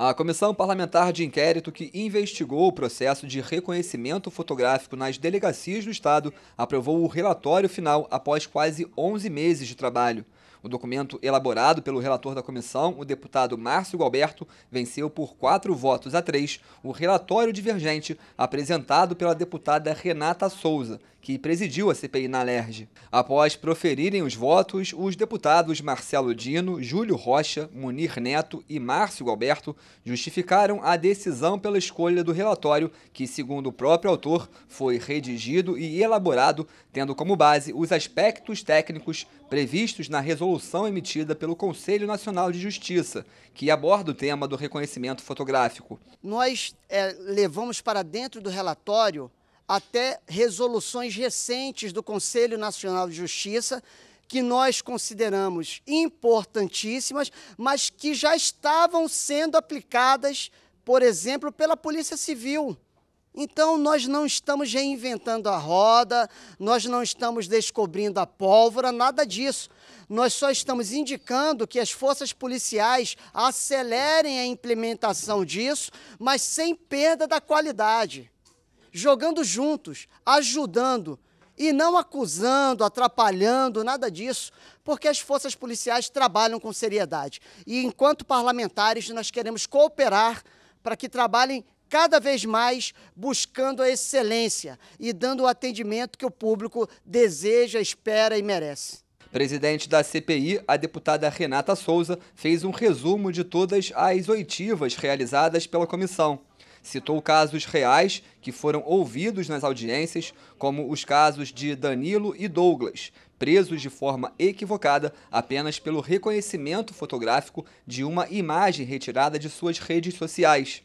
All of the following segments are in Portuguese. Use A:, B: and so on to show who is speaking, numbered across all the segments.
A: A comissão parlamentar de inquérito que investigou o processo de reconhecimento fotográfico nas delegacias do Estado aprovou o relatório final após quase 11 meses de trabalho. O documento elaborado pelo relator da comissão, o deputado Márcio Galberto, venceu por quatro votos a três o relatório divergente apresentado pela deputada Renata Souza, que presidiu a CPI na LERJ. Após proferirem os votos, os deputados Marcelo Dino, Júlio Rocha, Munir Neto e Márcio Alberto justificaram a decisão pela escolha do relatório, que, segundo o próprio autor, foi redigido e elaborado, tendo como base os aspectos técnicos previstos na resolução emitida pelo Conselho Nacional de Justiça, que aborda o tema do reconhecimento fotográfico.
B: Nós é, levamos para dentro do relatório até resoluções recentes do Conselho Nacional de Justiça que nós consideramos importantíssimas, mas que já estavam sendo aplicadas, por exemplo, pela Polícia Civil. Então, nós não estamos reinventando a roda, nós não estamos descobrindo a pólvora, nada disso. Nós só estamos indicando que as forças policiais acelerem a implementação disso, mas sem perda da qualidade jogando juntos, ajudando e não acusando, atrapalhando, nada disso, porque as forças policiais trabalham com seriedade. E enquanto parlamentares, nós queremos cooperar para que trabalhem cada vez mais buscando a excelência e dando o atendimento que o público deseja, espera e merece.
A: Presidente da CPI, a deputada Renata Souza fez um resumo de todas as oitivas realizadas pela comissão. Citou casos reais que foram ouvidos nas audiências, como os casos de Danilo e Douglas, presos de forma equivocada apenas pelo reconhecimento fotográfico de uma imagem retirada de suas redes sociais.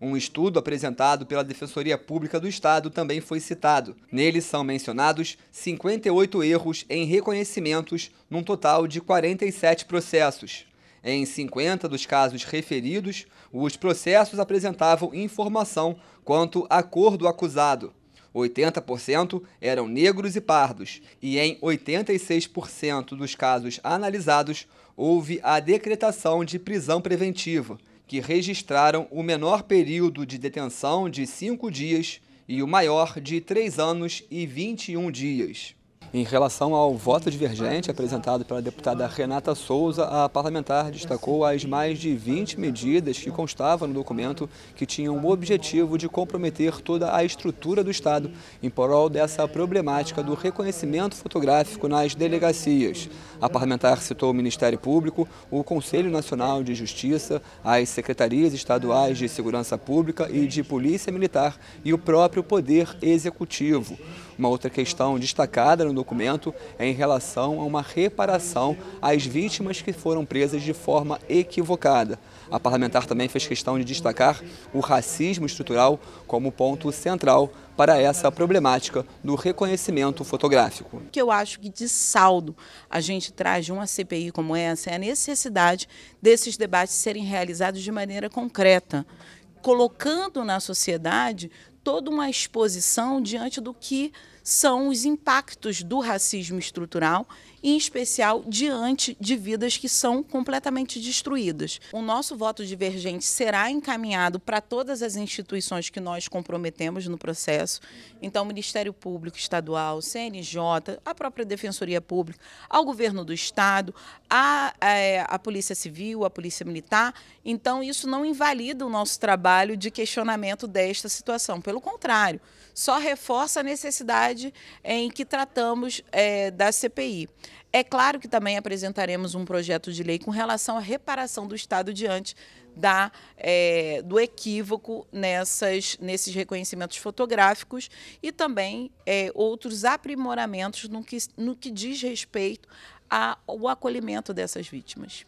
A: Um estudo apresentado pela Defensoria Pública do Estado também foi citado. Nele são mencionados 58 erros em reconhecimentos, num total de 47 processos. Em 50 dos casos referidos, os processos apresentavam informação quanto à cor do acusado. 80% eram negros e pardos, e em 86% dos casos analisados houve a decretação de prisão preventiva, que registraram o menor período de detenção de cinco dias e o maior de três anos e 21 dias. Em relação ao voto divergente apresentado pela deputada Renata Souza, a parlamentar destacou as mais de 20 medidas que constavam no documento que tinham o objetivo de comprometer toda a estrutura do Estado em prol dessa problemática do reconhecimento fotográfico nas delegacias. A parlamentar citou o Ministério Público, o Conselho Nacional de Justiça, as secretarias estaduais de Segurança Pública e de Polícia Militar e o próprio Poder Executivo. Uma outra questão destacada no documento é em relação a uma reparação às vítimas que foram presas de forma equivocada. A parlamentar também fez questão de destacar o racismo estrutural como ponto central para essa problemática do reconhecimento fotográfico.
C: O que eu acho que de saldo a gente traz de uma CPI como essa é a necessidade desses debates serem realizados de maneira concreta, colocando na sociedade toda uma exposição diante do que são os impactos do racismo estrutural, em especial diante de vidas que são completamente destruídas. O nosso voto divergente será encaminhado para todas as instituições que nós comprometemos no processo. Então, Ministério Público Estadual, CNJ, a própria Defensoria Pública, ao Governo do Estado, a, a, é, a Polícia Civil, a Polícia Militar. Então, isso não invalida o nosso trabalho de questionamento desta situação. Pelo contrário, só reforça a necessidade em que tratamos é, da CPI. É claro que também apresentaremos um projeto de lei com relação à reparação do Estado diante da, é, do equívoco nessas, nesses reconhecimentos fotográficos e também é, outros aprimoramentos no que, no que diz respeito ao acolhimento dessas vítimas.